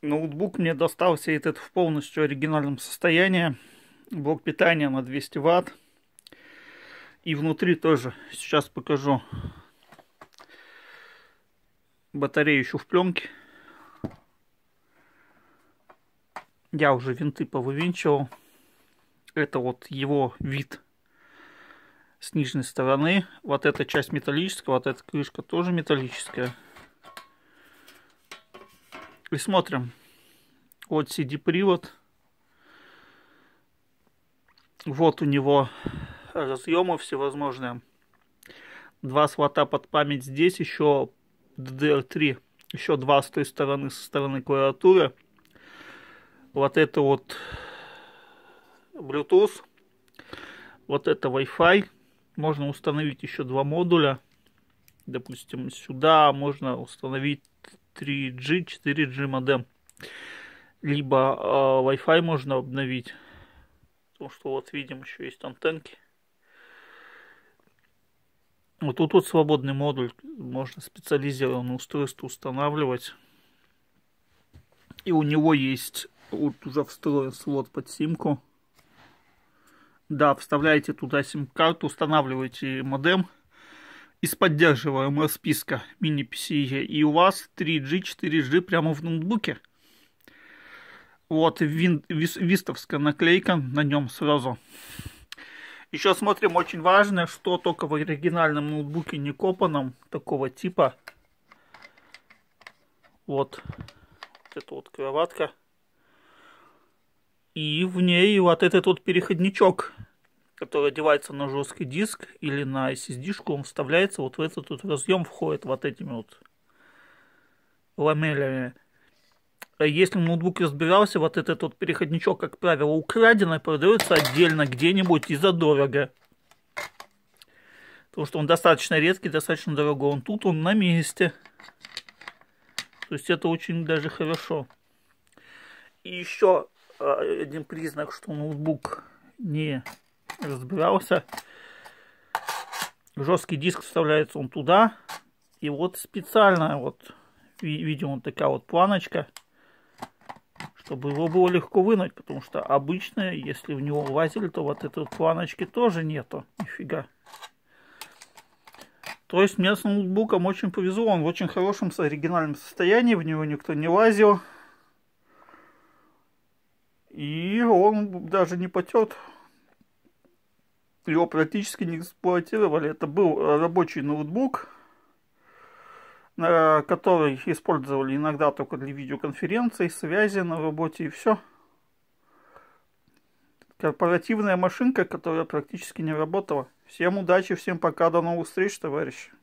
Ноутбук мне достался этот в полностью оригинальном состоянии. Блок питания на 200 ватт. И внутри тоже сейчас покажу. Батарея еще в пленке. Я уже винты повывинчивал. Это вот его вид с нижней стороны. Вот эта часть металлическая, вот эта крышка тоже металлическая. И смотрим. Вот CD-привод. Вот у него разъемы всевозможные. два слота под память здесь, еще DDR3, еще два с той стороны, со стороны клавиатуры. Вот это вот Bluetooth, вот это Wi-Fi. Можно установить еще два модуля. Допустим, сюда можно установить 3G, 4G модем. Либо э, Wi-Fi можно обновить. Потому что вот видим, еще есть антенки. Вот тут вот свободный модуль. Можно специализированное устройство устанавливать. И у него есть вот уже встроен слот под симку. Да, вставляете туда сим-карту, устанавливаете модем из поддерживаемого списка мини-PCE, и у вас 3G, 4G прямо в ноутбуке. Вот, вин, вис, вистовская наклейка на нем сразу. Еще смотрим очень важное, что только в оригинальном ноутбуке не копанном такого типа. Вот, вот эта вот кроватка. И в ней вот этот вот переходничок который одевается на жесткий диск или на SSD-шку, он вставляется вот в этот вот разъем, входит вот этими вот ламелями. А если ноутбук разбирался, вот этот вот переходничок, как правило, украденный, продается отдельно где-нибудь и задорого. Потому что он достаточно редкий, достаточно дорогой. Он тут, он на месте. То есть это очень даже хорошо. И еще а, один признак, что ноутбук не разбирался. Жесткий диск вставляется он туда. И вот специальная вот, видимо, такая вот планочка, чтобы его было легко вынуть, потому что обычно, если в него лазили, то вот этой вот планочки тоже нету, нифига. То есть мне с ноутбуком очень повезло, он в очень хорошем, оригинальном состоянии, в него никто не лазил. И он даже не потет его практически не эксплуатировали. Это был э, рабочий ноутбук, э, который использовали иногда только для видеоконференций, связи на работе и все. Корпоративная машинка, которая практически не работала. Всем удачи, всем пока, до новых встреч, товарищи.